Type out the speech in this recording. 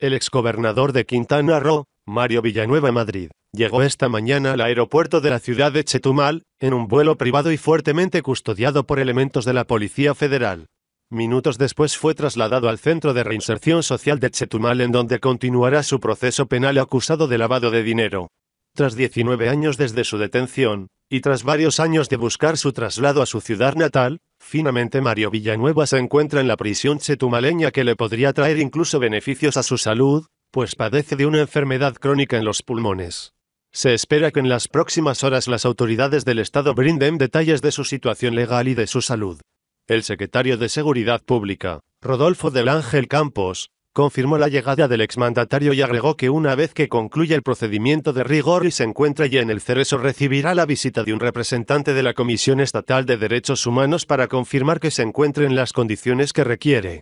El exgobernador de Quintana Roo, Mario Villanueva Madrid, llegó esta mañana al aeropuerto de la ciudad de Chetumal, en un vuelo privado y fuertemente custodiado por elementos de la Policía Federal. Minutos después fue trasladado al Centro de Reinserción Social de Chetumal en donde continuará su proceso penal acusado de lavado de dinero. Tras 19 años desde su detención, y tras varios años de buscar su traslado a su ciudad natal, finalmente Mario Villanueva se encuentra en la prisión setumaleña que le podría traer incluso beneficios a su salud, pues padece de una enfermedad crónica en los pulmones. Se espera que en las próximas horas las autoridades del Estado brinden detalles de su situación legal y de su salud. El secretario de Seguridad Pública, Rodolfo del Ángel Campos, confirmó la llegada del exmandatario y agregó que una vez que concluya el procedimiento de rigor y se encuentre ya en el Cereso recibirá la visita de un representante de la Comisión Estatal de Derechos Humanos para confirmar que se encuentre en las condiciones que requiere.